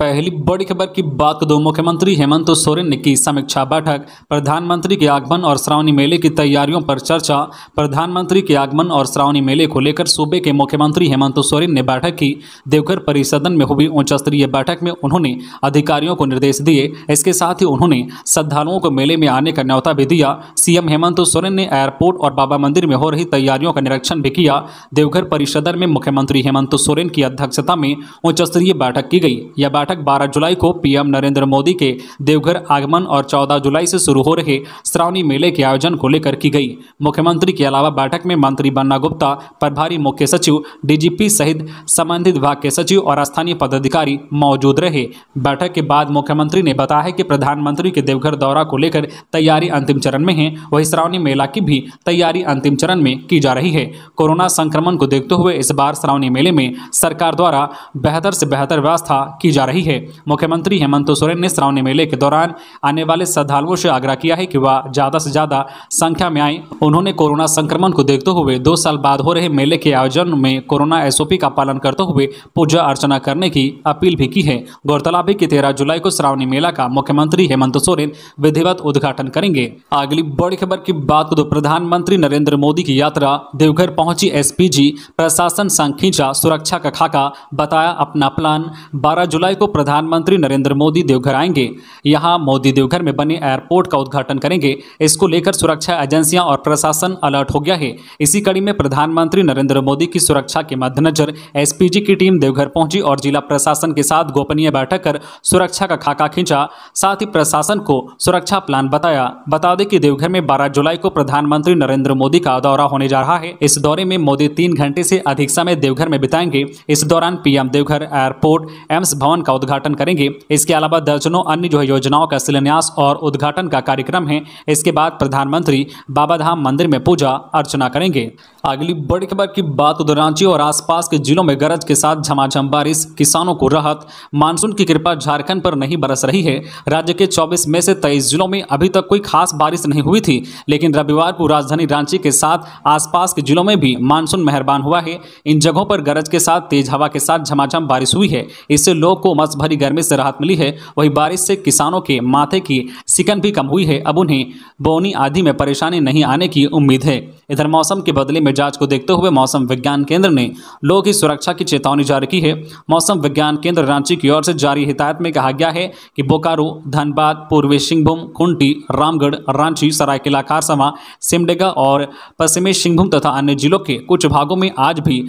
पहली बड़ी खबर की बात कर दो मुख्यमंत्री हेमंत सोरेन ने की समीक्षा बैठक प्रधानमंत्री के आगमन और श्रावणी मेले की तैयारियों पर चर्चा प्रधानमंत्री के आगमन और श्रावणी मेले को लेकर सूबे के मुख्यमंत्री हेमंत सोरेन ने बैठक की देवघर परिसदन में हुई उच्च स्तरीय बैठक में उन्होंने अधिकारियों को निर्देश दिए इसके साथ ही उन्होंने श्रद्धालुओं को मेले में आने का न्यौता भी दिया सीएम हेमंत सोरेन ने एयरपोर्ट और बाबा मंदिर में हो रही तैयारियों का निरीक्षण भी किया देवघर परिसदन में मुख्यमंत्री हेमंत सोरेन की अध्यक्षता में उच्च स्तरीय बैठक की गई यह बैठक 12 जुलाई को पीएम नरेंद्र मोदी के देवघर आगमन और 14 जुलाई से शुरू हो रहे श्रावणी मेले के आयोजन को लेकर की गई मुख्यमंत्री के अलावा बैठक में मंत्री बन्ना गुप्ता प्रभारी मुख्य सचिव डीजीपी सहित संबंधित विभाग के सचिव और स्थानीय पदाधिकारी मौजूद रहे बैठक के बाद मुख्यमंत्री ने बताया कि प्रधानमंत्री के देवघर दौरा को लेकर तैयारी अंतिम चरण में है वही श्रावणी मेला की भी तैयारी अंतिम चरण में की जा रही है कोरोना संक्रमण को देखते हुए इस बार श्रावणी मेले में सरकार द्वारा बेहतर से बेहतर व्यवस्था की जा रही रही है मुख्यमंत्री हेमंत सोरेन ने श्रावणी मेले के दौरान आने वाले श्रद्धालुओं से आग्रह किया है कि वह ज़्यादा से ज़्यादा संख्या में आए उन्होंने कोरोना संक्रमण को देखते हुए दो साल बाद हो रहे मेले के आयोजन में कोरोना एसओपी का पालन करते हुए पूजा अर्चना करने की अपील भी की है गौरतलब है की तेरह जुलाई को श्रावणी मेला का मुख्यमंत्री हेमंत सोरेन विधिवत उद्घाटन करेंगे अगली बड़ी खबर की बात करो तो प्रधानमंत्री नरेंद्र मोदी की यात्रा देवघर पहुंची एसपीजी प्रशासन संग खींचा सुरक्षा का खाका बताया अपना प्लान 12 जुलाई को को प्रधानमंत्री नरेंद्र मोदी देवघर आएंगे यहां मोदी देवघर में बने एयरपोर्ट का उद्घाटन करेंगे इसको लेकर सुरक्षा एजेंसियां और प्रशासन अलर्ट हो गया है इसी कड़ी में प्रधानमंत्री नरेंद्र मोदी की सुरक्षा के मद्देनजर एसपीजी की टीम देवघर पहुंची और जिला प्रशासन के साथ गोपनीय बैठक कर सुरक्षा का खाका खींचा साथ ही प्रशासन को सुरक्षा प्लान बताया बता दें कि देवघर में बारह जुलाई को प्रधानमंत्री नरेंद्र मोदी का दौरा होने जा रहा है इस दौरे में मोदी तीन घंटे से अधिक समय देवघर में बिताएंगे इस दौरान पीएम देवघर एयरपोर्ट एम्स भवन का का उद्घाटन करेंगे इसके अलावा दर्जनों अन्य जो है योजनाओं का शिलान्यास और उद्घाटन का कार्यक्रम है इसके बाद प्रधानमंत्री बाबाधाम मंदिर में पूजा अर्चना करेंगे अगली बड़ी खबर की बात उधर रांची और आसपास के जिलों में गरज के साथ झमाझम बारिश किसानों को राहत मानसून की कृपा झारखंड पर नहीं बरस रही है राज्य के 24 में से 23 जिलों में अभी तक कोई खास बारिश नहीं हुई थी लेकिन रविवार को राजधानी रांची के साथ आसपास के जिलों में भी मानसून मेहरबान हुआ है इन जगहों पर गरज के साथ तेज हवा के साथ झमाझम बारिश हुई है इससे लोग को उमस भरी गर्मी से राहत मिली है वहीं बारिश से किसानों के माथे की सिकन भी कम हुई है अब उन्हें बोनी आदि में परेशानी नहीं आने की उम्मीद है इधर मौसम के बदले में जांच को देखते हुए मौसम विज्ञान केंद्र ने लोगों की सुरक्षा की चेतावनी जारी की है मौसम विज्ञान केंद्र रांची की ओर से जारी हिदायत में कहा गया है कि बोकारो धनबाद पूर्वी सिंहभूम कुंटी रामगढ़ रांची सरायकेला खारसवा सिमडेगा और पश्चिमी सिंहभूम तथा अन्य जिलों के कुछ भागों में आज भी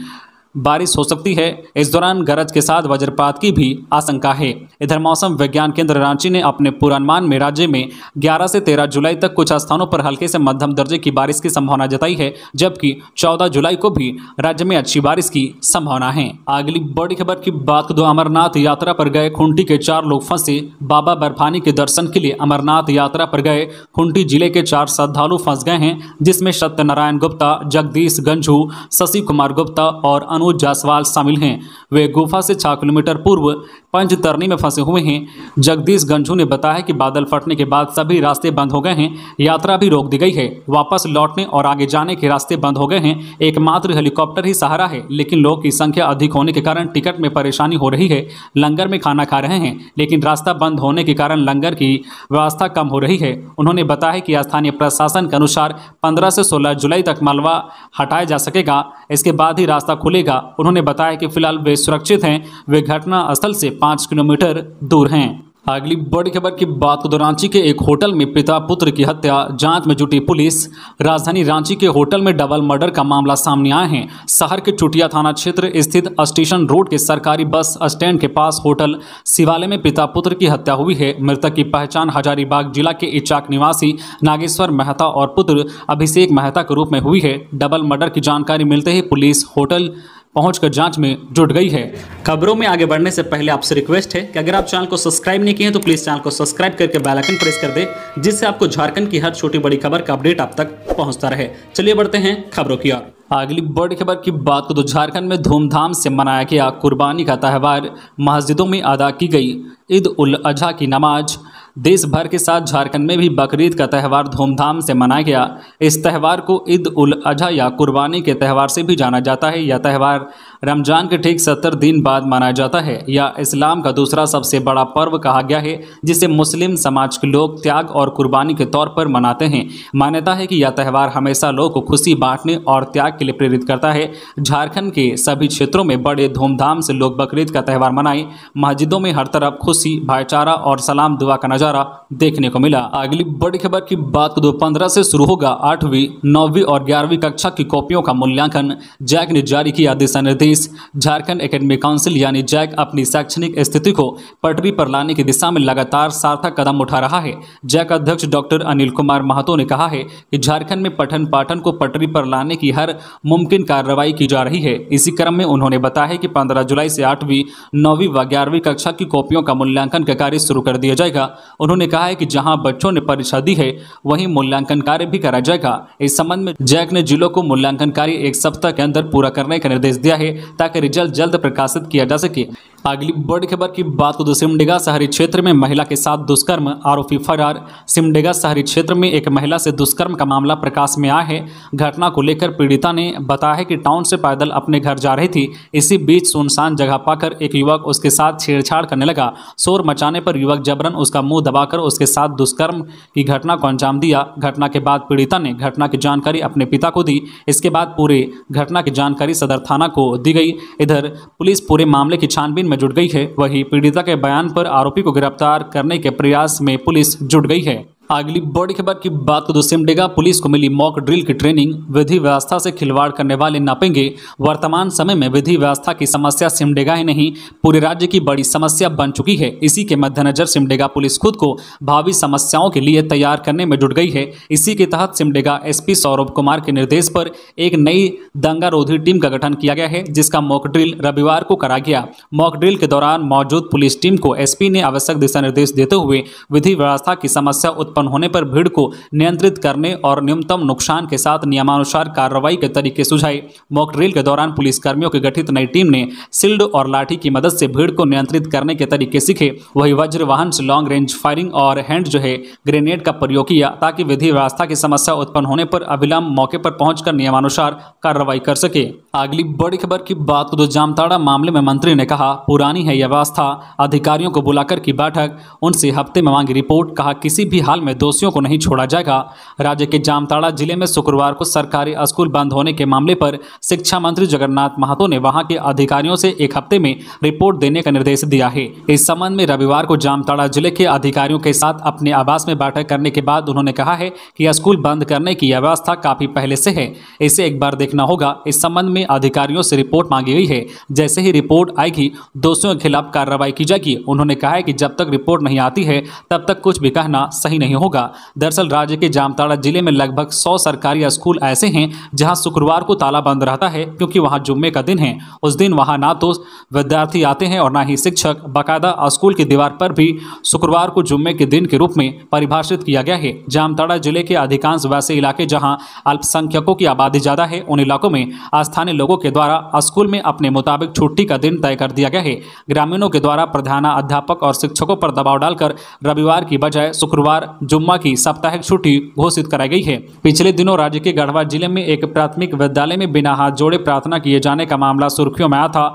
बारिश हो सकती है इस दौरान गरज के साथ वज्रपात की भी आशंका है इधर मौसम विज्ञान केंद्र रांची ने अपने पूर्वानुमान में राज्य में 11 से 13 जुलाई तक कुछ स्थानों पर हल्के से मध्यम दर्जे की बारिश की संभावना जताई है जबकि 14 जुलाई को भी राज्य में अच्छी बारिश की संभावना है अगली बड़ी खबर की बात दो अमरनाथ यात्रा पर गए खूंटी के चार लोग फंसे बाबा बर्फानी के दर्शन के लिए अमरनाथ यात्रा पर गए खूंटी जिले के चार श्रद्धालु फंस गए हैं जिसमें सत्यनारायण गुप्ता जगदीश गंझू शशि कुमार गुप्ता और अनु प्रमोद जायसवाल शामिल हैं वे गुफा से छः किलोमीटर पूर्व पंचतरणी में फंसे हुए हैं जगदीश गंझू ने बताया कि बादल फटने के बाद सभी रास्ते बंद हो गए हैं यात्रा भी रोक दी गई है वापस लौटने और आगे जाने के रास्ते बंद हो गए हैं एकमात्र हेलीकॉप्टर ही सहारा है लेकिन लोगों की संख्या अधिक होने के कारण टिकट में परेशानी हो रही है लंगर में खाना खा रहे हैं लेकिन रास्ता बंद होने के कारण लंगर की व्यवस्था कम हो रही है उन्होंने बताया कि स्थानीय प्रशासन के अनुसार पंद्रह से सोलह जुलाई तक मलबा हटाया जा सकेगा इसके बाद ही रास्ता खुलेगा उन्होंने बताया कि फिलहाल वे सुरक्षित हैं वे घटना स्थल से पाँच किलोमीटर दूर हैं अगली बड़ी खबर की बात को तो रांची के एक होटल में पिता पुत्र की हत्या जांच में जुटी पुलिस राजधानी रांची के होटल में डबल मर्डर का मामला सामने आया है शहर के चुटिया थाना क्षेत्र स्थित स्टेशन रोड के सरकारी बस स्टैंड के पास होटल शिवालय में पिता पुत्र की हत्या हुई है मृतक की पहचान हजारीबाग जिला के इचाक निवासी नागेश्वर मेहता और पुत्र अभिषेक मेहता के रूप में हुई है डबल मर्डर की जानकारी मिलते ही पुलिस होटल पहुंचकर जांच में जुट गई है खबरों में आगे बढ़ने से पहले आपसे रिक्वेस्ट है कि अगर आप चैनल को सब्सक्राइब नहीं किए हैं तो प्लीज़ चैनल को सब्सक्राइब करके बेल आइकन प्रेस कर दे जिससे आपको झारखंड की हर छोटी बड़ी खबर का अपडेट आप तक पहुंचता रहे चलिए बढ़ते हैं खबरों की ओर अगली बड़ी खबर की बात को तो झारखंड में धूमधाम से मनाया गया कुर्बानी का त्यौहार मस्जिदों में अदा की गई ईद उल अजहा की नमाज देश भर के साथ झारखंड में भी बकरीद का त्यौहार धूमधाम से मनाया गया इस त्यौहार को ईद उल अजहा या कुर्बानी के त्यौहार से भी जाना जाता है यह त्यौहार रमजान के ठीक सत्तर दिन बाद मनाया जाता है यह इस्लाम का दूसरा सबसे बड़ा पर्व कहा गया है जिसे मुस्लिम समाज के लोग त्याग और कुर्बानी के तौर पर मनाते हैं मान्यता है कि यह त्यौहार हमेशा लोगों को खुशी बांटने और त्याग के लिए प्रेरित करता है झारखंड के सभी क्षेत्रों में बड़े धूमधाम से लोग बकरीद का त्यौहार मनाए मस्जिदों में हर तरफ खुश पड़ोसी भाईचारा और सलाम दुआ का नजारा देखने को मिला अगली बड़ी खबर की बात दो तो पंद्रह से शुरू होगा आठवीं नौवीं और ग्यारहवीं कक्षा की कॉपियों का मूल्यांकन जैक ने जारी किया दिशा निर्देश झारखंड एकेडमिक काउंसिल यानी जैक अपनी शैक्षणिक स्थिति को पटरी पर लाने की दिशा में लगातार सार्थक कदम उठा रहा है जैक अध्यक्ष डॉक्टर अनिल कुमार महतो ने कहा है कि झारखंड में पठन पाठन को पटरी पर लाने की हर मुमकिन कार्रवाई की जा रही है इसी क्रम में उन्होंने बताया कि पंद्रह जुलाई से आठवीं नौवीं व ग्यारहवीं कक्षा की कॉपियों का मूल्यांकन का कार्य शुरू कर दिया जाएगा उन्होंने कहा है कि जहां बच्चों ने परीक्षा दी है वहीं मूल्यांकन कार्य भी करा जाएगा इस संबंध में जैक ने जिलों को मूल्यांकन कार्य एक सप्ताह के अंदर पूरा करने का निर्देश दिया है ताकि रिजल्ट जल्द प्रकाशित किया जा सके अगली बड़ी खबर की बात को तो सिमडेगा शहरी क्षेत्र में महिला के साथ दुष्कर्म आरोपी फरार सिमडेगा शहरी क्षेत्र में एक महिला से दुष्कर्म का मामला प्रकाश में आया है घटना को लेकर पीड़िता ने बताया है कि टाउन से पैदल अपने घर जा रही थी इसी बीच सुनसान जगह पाकर एक युवक उसके साथ छेड़छाड़ करने लगा शोर मचाने पर युवक जबरन उसका मुंह दबाकर उसके साथ दुष्कर्म की घटना को अंजाम दिया घटना के बाद पीड़िता ने घटना की जानकारी अपने पिता को दी इसके बाद पूरे घटना की जानकारी सदर थाना को दी गई इधर पुलिस पूरे मामले की छानबीन में जुट गई है वहीं पीड़िता के बयान पर आरोपी को गिरफ्तार करने के प्रयास में पुलिस जुट गई है अगली बड़ी खबर की बात को तो दोस्तों पुलिस को मिली मॉक ड्रिल की ट्रेनिंग विधि व्यवस्था से खिलवाड़ करने वाले नापेंगे वर्तमान समय में विधि व्यवस्था की समस्या सिमडेगा ही नहीं पूरे राज्य की बड़ी समस्या बन चुकी है इसी के मद्देनजर सिमडेगा पुलिस खुद को भावी समस्याओं के लिए तैयार करने में जुट गई है इसी के तहत सिमडेगा एस सौरभ कुमार के निर्देश पर एक नई दंगारोधी टीम का गठन किया गया है जिसका मॉक ड्रिल रविवार को करा गया मॉक ड्रिल के दौरान मौजूद पुलिस टीम को एस ने आवश्यक दिशा निर्देश देते हुए विधि व्यवस्था की समस्या उत्पन्न होने पर भीड़ को नियंत्रित करने और न्यूनतम नुकसान के साथ नियमानुसार कार्रवाई के तरीके सुझाए मॉक ड्रिल के दौरान पुलिसकर्मियों की गठित नई टीम ने सिल्ड और लाठी की मदद से भीड़ को नियंत्रित करने के तरीके सीखे वही वज्र वाहन से लॉन्ग रेंज फायरिंग और हैंड जो है ग्रेनेड का प्रयोग किया ताकि विधि व्यवस्था की समस्या उत्पन्न होने पर अविलंब मौके पर पहुंचकर नियमानुसार कार्रवाई कर सके अगली बड़ी खबर की बात तो जामताड़ा मामले में मंत्री ने कहा पुरानी है यह व्यवस्था अधिकारियों को बुलाकर की बैठक उनसे हफ्ते में मांगी रिपोर्ट कहा किसी भी हाल में दोषियों को नहीं छोड़ा जाएगा राज्य के जामताड़ा जिले में शुक्रवार को सरकारी स्कूल बंद होने के मामले पर शिक्षा मंत्री जगन्नाथ महतो ने वहां के अधिकारियों से एक हफ्ते में रिपोर्ट देने का निर्देश दिया है इस संबंध में रविवार को जामताड़ा जिले के अधिकारियों के साथ अपने आवास में बैठक करने के बाद उन्होंने कहा है कि स्कूल बंद करने की व्यवस्था काफी पहले से है इसे एक बार देखना होगा इस संबंध में अधिकारियों से रिपोर्ट मांगी गई है जैसे ही रिपोर्ट आएगी दोषियों के खिलाफ कार्रवाई की जाएगी उन्होंने कहा है कि जब तक रिपोर्ट नहीं आती है तब तक कुछ भी कहना सही नहीं नहीं होगा दरअसल राज्य के जामताड़ा जिले में लगभग सौ सरकारी स्कूल ऐसे हैं जहाँ शुक्रवार को ताला बंद रहता है क्योंकि वहाँ जुम्मे का दिन है उस दिन वहाँ ना तो विद्यार्थी आते हैं और ना ही शिक्षक बाकायदा स्कूल की दीवार पर भी शुक्रवार को जुम्मे के दिन के रूप में परिभाषित किया गया है जामताड़ा जिले के अधिकांश वैसे इलाके जहां अल्पसंख्यकों की आबादी ज़्यादा है उन इलाकों में स्थानीय लोगों के द्वारा स्कूल में अपने मुताबिक छुट्टी का दिन तय कर दिया गया है ग्रामीणों के द्वारा प्रधान अध्यापक और शिक्षकों पर दबाव डालकर रविवार की बजाय शुक्रवार जुम्मा की साप्ताहिक छुट्टी घोषित कराई गई है पिछले दिनों राज्य के गढ़वा जिले में एक प्राथमिक विद्यालय में बिना हाथ जोड़े प्रार्थना किए जाने का मामला सुर्खियों में आया था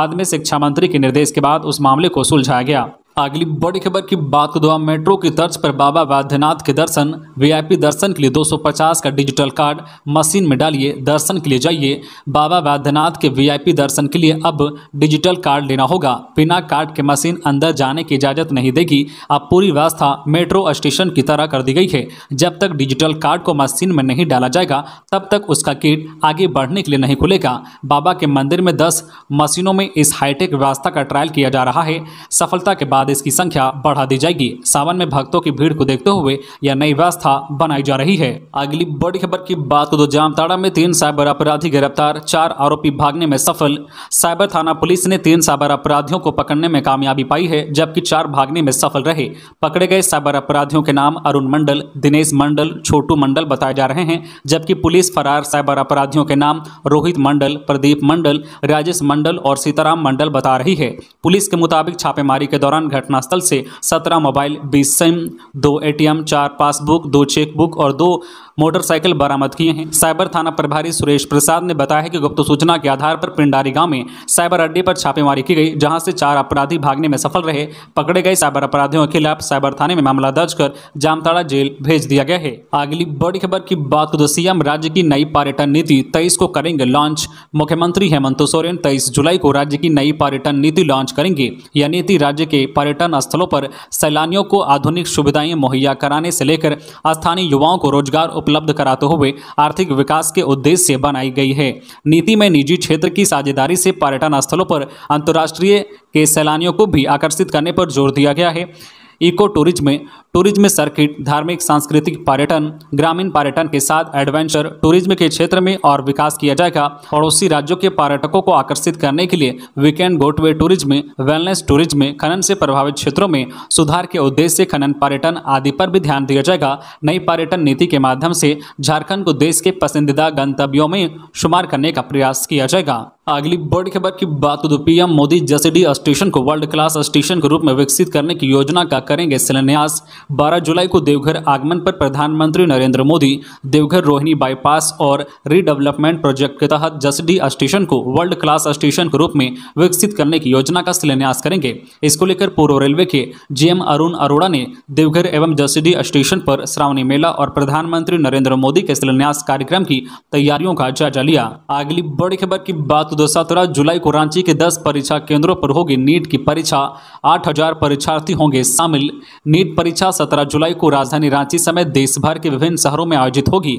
बाद में शिक्षा मंत्री के निर्देश के बाद उस मामले को सुलझाया गया अगली बड़ी खबर की बात को दुआ मेट्रो की तर्ज पर बाबा वैद्यनाथ के दर्शन वीआईपी दर्शन के लिए 250 का डिजिटल कार्ड मशीन में डालिए दर्शन के लिए जाइए बाबा वैद्यनाथ के वीआईपी दर्शन के लिए अब डिजिटल कार्ड लेना होगा बिना कार्ड के मशीन अंदर जाने की इजाज़त नहीं देगी अब पूरी व्यवस्था मेट्रो स्टेशन की तरह कर दी गई है जब तक डिजिटल कार्ड को मशीन में नहीं डाला जाएगा तब तक उसका किट आगे बढ़ने के लिए नहीं खुलेगा बाबा के मंदिर में दस मशीनों में इस हाईटेक व्यवस्था का ट्रायल किया जा रहा है सफलता के बाद बाद इसकी संख्या बढ़ा दी जाएगी सावन में भक्तों की भीड़ को देखते हुए यह नई व्यवस्था बनाई जा रही है अगली बड़ी खबर की बात करो तो जामताड़ा में तीन साइबर अपराधी गिरफ्तार चार आरोपी भागने में सफल साइबर थाना पुलिस ने तीन साइबर अपराधियों को पकड़ने में कामयाबी पाई है जबकि चार भागने में सफल रहे पकड़े गए साइबर अपराधियों के नाम अरुण मंडल दिनेश मंडल छोटू मंडल बताए जा रहे हैं जबकि पुलिस फरार साइबर अपराधियों के नाम रोहित मंडल प्रदीप मंडल राजेश मंडल और सीताराम मंडल बता रही है पुलिस के मुताबिक छापेमारी के दौरान घटनास्थल से सत्रह मोबाइल बीस सिम दो एटीएम चार पासबुक दो चेकबुक और दो मोटरसाइकिल बरामद किए हैं साइबर थाना प्रभारी सुरेश प्रसाद ने बताया कि गुप्त सूचना के आधार पर पिंडारी गांव में साइबर अड्डे पर छापेमारी की गई जहां से चार अपराधी भागने में सफल रहे पकड़े गए साइबर अपराधियों के खिलाफ साइबर थाने में मामला दर्ज कर जामताड़ा जेल भेज दिया गया है अगली बड़ी खबर की बात तो सीएम राज्य की नई पर्यटन नीति तेईस को करेंगे लॉन्च मुख्यमंत्री हेमंत सोरेन तेईस जुलाई को राज्य की नई पर्यटन नीति लॉन्च करेंगे यह नीति राज्य के पर्यटन स्थलों पर सैलानियों को आधुनिक सुविधाएं मुहैया कराने से लेकर स्थानीय युवाओं को रोजगार उपलब्ध कराते हुए आर्थिक विकास के उद्देश्य से बनाई गई है नीति में निजी क्षेत्र की साझेदारी से पर्यटन स्थलों पर अंतर्राष्ट्रीय के सैलानियों को भी आकर्षित करने पर जोर दिया गया है इको टूरिज्म में टूरिज्म सर्किट धार्मिक सांस्कृतिक पर्यटन ग्रामीण पर्यटन के साथ एडवेंचर टूरिज्म के क्षेत्र में और विकास किया जाएगा पड़ोसी राज्यों के पर्यटकों को आकर्षित करने के लिए वीकेंड गोटवे टूरिज्म में वेलनेस टूरिज्म में खनन से प्रभावित क्षेत्रों में सुधार के उद्देश्य से खनन पर्यटन आदि पर भी ध्यान दिया जाएगा नई पर्यटन नीति के माध्यम से झारखंड को देश के पसंदीदा गंतव्यों में शुमार करने का प्रयास किया जाएगा अगली बड़ी खबर की बात तो पीएम मोदी जसीडी स्टेशन को वर्ल्ड क्लास स्टेशन के रूप में विकसित करने की योजना का करेंगे शिलान्यास 12 जुलाई को देवघर आगमन पर प्रधानमंत्री नरेंद्र मोदी देवघर रोहिणी बाईपास और रीडेवलपमेंट प्रोजेक्ट के तहत जसडी स्टेशन को वर्ल्ड क्लास स्टेशन के रूप में विकसित करने की योजना का शिलान्यास करेंगे इसको लेकर पूर्व रेलवे के जीएम अरुण अरोड़ा ने देवघर एवं जसडी स्टेशन पर श्रावणी मेला और प्रधानमंत्री नरेंद्र मोदी के शिलान्यास कार्यक्रम की तैयारियों का जायजा लिया अगली बड़ी खबर की बात दो तो सत्रह जुलाई को रांची के दस परीक्षा केंद्रों पर होगी नीट की परीक्षा आठ हजार परीक्षार्थी होंगे शामिल शामिल नीट परीक्षा सत्रह जुलाई को राजधानी रांची समेत देशभर के विभिन्न शहरों में आयोजित होगी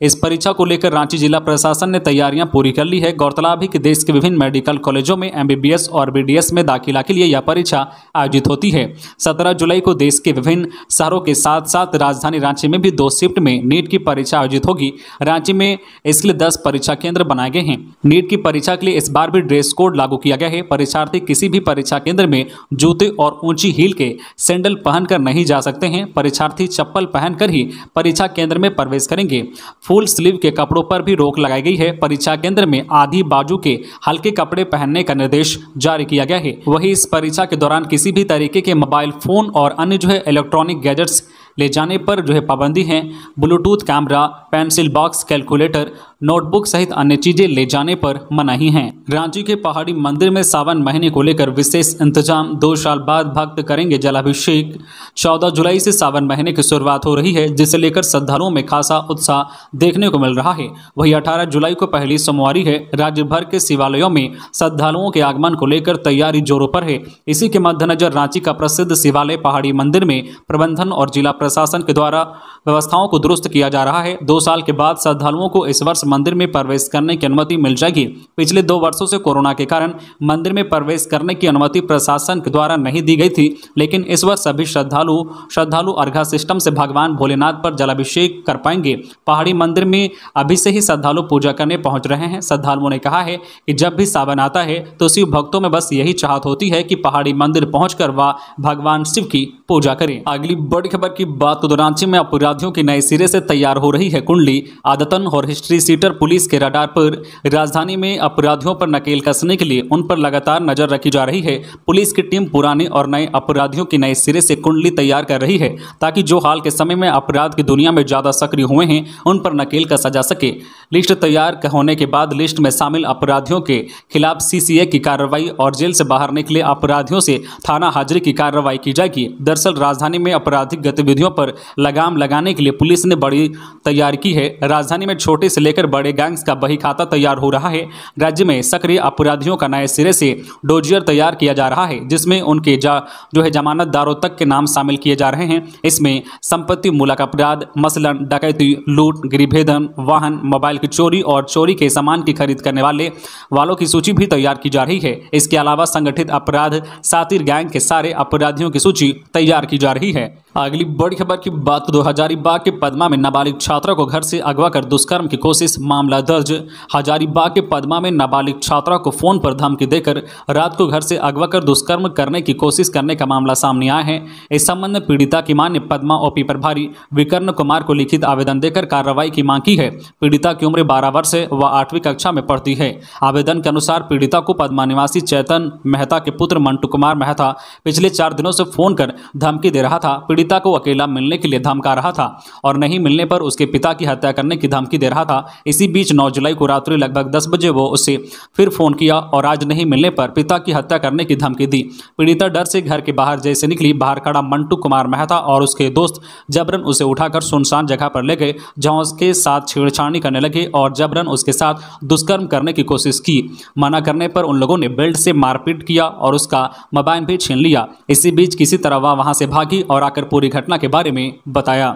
इस परीक्षा को लेकर रांची जिला प्रशासन ने तैयारियां पूरी कर ली है गौरतलब है कि देश के विभिन्न मेडिकल कॉलेजों में एमबीबीएस और बीडीएस में दाखिला के लिए यह परीक्षा आयोजित होती है सत्रह जुलाई को देश के विभिन्न शहरों के साथ साथ राजधानी रांची में भी दो शिफ्ट में नीट की परीक्षा आयोजित होगी रांची में इसके लिए दस परीक्षा केंद्र बनाए गए हैं नीट की परीक्षा के लिए इस बार भी ड्रेस कोड लागू किया गया है परीक्षार्थी किसी भी परीक्षा केंद्र में जूते और ऊंची हील के सैंडल पहनकर नहीं जा सकते हैं परीक्षार्थी चप्पल पहनकर ही परीक्षा केंद्र में प्रवेश करेंगे फुल स्लीव के कपड़ों पर भी रोक लगाई गई है परीक्षा केंद्र में आधी बाजू के हल्के कपड़े पहनने का निर्देश जारी किया गया है वही इस परीक्षा के दौरान किसी भी तरीके के मोबाइल फोन और अन्य जो है इलेक्ट्रॉनिक गैजेट्स ले जाने पर जो है पाबंदी है bluetooth camera pencil box calculator notebook सहित अन्य चीज़ें ले जाने पर मनाही है रांची के पहाड़ी मंदिर में सावन महीने को लेकर विशेष इंतजाम दो साल बाद भक्त करेंगे जलाभिषेक चौदह जुलाई से सावन महीने की शुरुआत हो रही है जिसे लेकर श्रद्धालुओं में खासा उत्साह देखने को मिल रहा है वही अठारह जुलाई को पहली सोमवारी है राज्य भर के शिवालयों में श्रद्धालुओं के आगमन को लेकर तैयारी जोरों पर है इसी के मद्देनजर रांची का प्रसिद्ध शिवालय पहाड़ी मंदिर में प्रबंधन और जिला प्रशासन के द्वारा व्यवस्थाओं को दुरुस्त किया जा रहा है दो साल के बाद श्रद्धालुओं को इस वर्ष मंदिर में प्रवेश करने की अनुमति मिल जाएगी पिछले दो वर्षों से कोरोना के कारण मंदिर में प्रवेश करने की अनुमति प्रशासन के द्वारा नहीं दी गई थी लेकिन इस वर्ष सभी श्रद्धालु श्रद्धालु अर्घा सिस्टम से भगवान भोलेनाथ पर जलाभिषेक कर पाएंगे पहाड़ी मंदिर में अभी से ही श्रद्धालु पूजा करने पहुंच रहे हैं श्रद्धालुओं ने कहा है कि जब भी सावन आता है तो शिव भक्तों में बस यही चाहत होती है कि पहाड़ी मंदिर पहुंचकर वह भगवान शिव की पूजा करें अगली बड़ी खबर की बात तो रांची में अपराधियों के नए सिरे से तैयार हो रही है कुंडली आदतन और हिस्ट्री सीटर पुलिस के रडार पर राजधानी में अपराधियों पर नकेल कसने के लिए उन पर लगातार नजर रखी जा रही है पुलिस की टीम पुराने और नए अपराधियों के नए सिरे से कुंडली तैयार कर रही है ताकि जो हाल के समय में अपराध की दुनिया में ज्यादा सक्रिय हुए हैं उन पर नकेल कसा जा सके लिस्ट तैयार होने के बाद लिस्ट में शामिल अपराधियों के खिलाफ सीसीए की कार्रवाई और जेल से बाहर निकले अपराधियों से थाना हाजिरी की कार्रवाई की जाएगी दरअसल राजधानी में आपराधिक गतिविधियों गतिविधियों पर लगाम लगाने के लिए पुलिस ने बड़ी तैयारी की है राजधानी में छोटे से लेकर बड़े गैंग्स का बही खाता तैयार हो रहा है राज्य में सक्रिय अपराधियों का नए सिरे से डोजियर तैयार किया जा रहा है जिसमें उनके जा जो है जमानतदारों तक के नाम शामिल किए जा रहे हैं इसमें संपत्ति मूलक अपराध मसलन डकैती लूट गृहभेदन वाहन मोबाइल की चोरी और चोरी के सामान की खरीद करने वाले वालों की सूची भी तैयार की जा रही है इसके अलावा संगठित अपराध सातिर गैंग के सारे अपराधियों की सूची तैयार की जा रही है अगली बड़ी खबर की बात दो तो हजारीबाग के पदमा में नाबालिग छात्रा को घर से अगवा कर दुष्कर्म की कोशिश मामला दर्ज हजारीबाग के पदमा में नाबालिग छात्रा को फोन पर धमकी देकर रात को घर से अगवा कर दुष्कर्म करने की कोशिश करने का मामला सामने आया है इस संबंध में पीड़िता की मां ने पदमा ओपी प्रभारी विकर्ण कुमार को लिखित आवेदन देकर कार्रवाई की मांग की है पीड़िता की उम्र बारह वर्ष है वह आठवीं कक्षा में पढ़ती है आवेदन के अनुसार पीड़िता को पदमा निवासी चैतन मेहता के पुत्र मंटू कुमार मेहता पिछले चार दिनों से फोन कर धमकी दे रहा था पीड़ित पीड़िता को अकेला मिलने के लिए धमका रहा था और नहीं मिलने पर उसके पिता की हत्या करने की धमकी दे रहा था इसी बीच नौ जुलाई को रात्रि लगभग दस बजे वो उसे फिर फोन किया और आज नहीं मिलने पर पिता की हत्या करने की धमकी दी पीड़िता डर से घर के बाहर जैसे निकली बाहर खड़ा मंटू कुमार मेहता और उसके दोस्त जबरन उसे उठाकर सुनसान जगह पर ले गए जहां उसके साथ छेड़छाड़ी करने लगे और जबरन उसके साथ दुष्कर्म करने की कोशिश की मना करने पर उन लोगों ने बेल्ट से मारपीट किया और उसका मोबाइल भी छीन लिया इसी बीच किसी तरह वह वहां से भागी और आकर पूरी घटना के बारे में बताया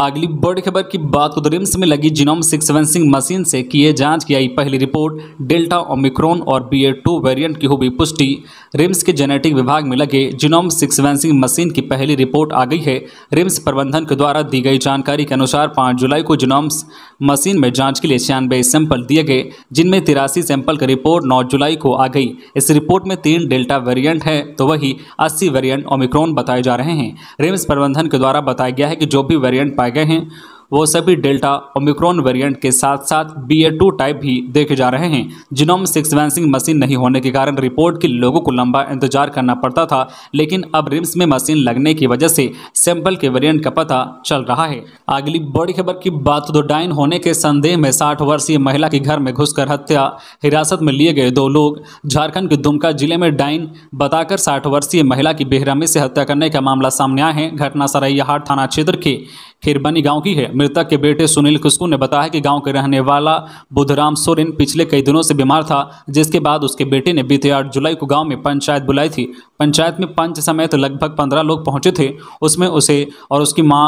अगली बड़ी खबर की बात को तो रिम्स में लगी जीनोम सिक्सवेंसिंग मशीन से किए जांच की आई पहली रिपोर्ट डेल्टा ओमिक्रोन और बी ए टू वेरियंट की हुई पुष्टि रिम्स के जेनेटिक विभाग में लगे जीनोम सिक्सवेंसिंग मशीन की पहली रिपोर्ट आ गई है रिम्स प्रबंधन के द्वारा दी गई जानकारी के अनुसार पाँच जुलाई को जीनोम्स मशीन में जाँच के लिए छियानवे सैंपल दिए गए जिनमें तिरासी सैंपल की रिपोर्ट नौ जुलाई को आ गई इस रिपोर्ट में तीन डेल्टा वेरियंट है तो वही अस्सी वेरियंट ओमिक्रोन बताए जा रहे हैं रिम्स प्रबंधन के द्वारा बताया गया है कि जो भी वेरियंट पाए गए हैं वो सभी डेल्टा ओमिक्रॉन वेरिएंट के साथ साथ बी ए टू टाइप भी देखे जा रहे हैं जिनोम सिक्सवेंसिंग मशीन नहीं होने के कारण रिपोर्ट के लोगों को लंबा इंतजार करना पड़ता था लेकिन अब रिम्स में मशीन लगने की वजह से सैंपल के वेरिएंट का पता चल रहा है अगली बड़ी खबर की बात तो डाइन होने के संदेह में साठ वर्षीय महिला के घर में घुसकर हत्या हिरासत में लिए गए दो लोग झारखंड के दुमका जिले में डाइन बताकर साठ वर्षीय महिला की बेहरमी से हत्या करने का मामला सामने आया है घटना सरैयाहाट थाना क्षेत्र के खिरबनी गांव की है मृतक के बेटे सुनील खुशकू ने बताया कि गांव के रहने वाला बुधराम सोरेन पिछले कई दिनों से बीमार था जिसके बाद उसके बेटे ने बीते आठ जुलाई को गांव में पंचायत बुलाई थी पंचायत में पंच समेत लगभग पंद्रह लोग पहुंचे थे उसमें उसे और उसकी माँ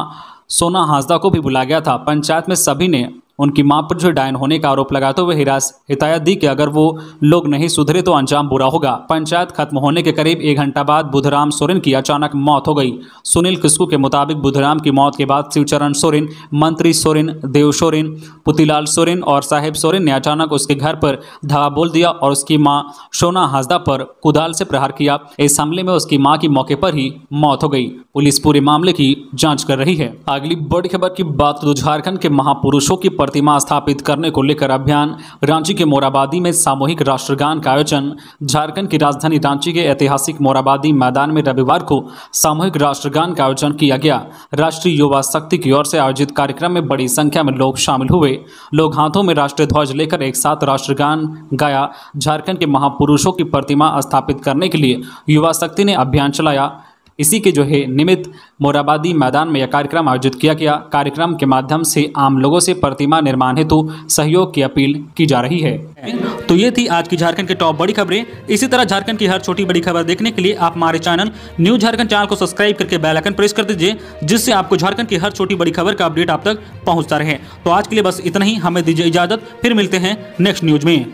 सोना हाजदा को भी बुलाया गया था पंचायत में सभी ने उनकी मां पर जो डायन होने का आरोप लगाते हुए हिरास हितायत दी कि अगर वो लोग नहीं सुधरे तो अंजाम बुरा होगा पंचायत खत्म होने के करीब एक घंटा बाद बुधराम सोरेन की अचानक मौत हो गई सुनील किस्कू के मुताबिक बुधराम की मौत के बाद शिवचरण सोरेन मंत्री सोरेन देव सोरेन पुतिलाल सोरेन और साहेब सोरेन ने अचानक उसके घर पर धावा बोल दिया और उसकी माँ सोना हाजदा पर कुदाल से प्रहार किया इस हमले में उसकी माँ की मौके पर ही मौत हो गई पुलिस पूरे मामले की जाँच कर रही है अगली बड़ी खबर की बात तो झारखंड के महापुरुषों की प्रतिमा स्थापित करने को लेकर अभियान रांची के मोराबादी में सामूहिक राष्ट्रगान का आयोजन झारखंड की राजधानी रांची के ऐतिहासिक मोराबादी मैदान में रविवार को सामूहिक राष्ट्रगान का आयोजन किया गया राष्ट्रीय युवा शक्ति की ओर से आयोजित कार्यक्रम में बड़ी संख्या में लोग शामिल हुए लोग हाथों में राष्ट्रीय ध्वज लेकर एक साथ राष्ट्रगान गाया झारखंड के महापुरुषों की प्रतिमा स्थापित करने के लिए युवा शक्ति ने अभियान चलाया इसी के जो है निमित्त मोराबादी मैदान में यह कार्यक्रम आयोजित किया गया कार्यक्रम के माध्यम से आम लोगों से प्रतिमा निर्माण हेतु सहयोग की अपील की जा रही है तो ये थी आज की झारखंड की टॉप बड़ी खबरें इसी तरह झारखंड की हर छोटी बड़ी खबर देखने के लिए आप हमारे चैनल न्यूज झारखंड चैनल को सब्सक्राइब करके बेलाइकन प्रेस कर दीजिए जिससे आपको झारखंड की हर छोटी बड़ी खबर का अपडेट आप तक पहुँचता रहे तो आज के लिए बस इतना ही हमें दीजिए इजाजत फिर मिलते हैं नेक्स्ट न्यूज में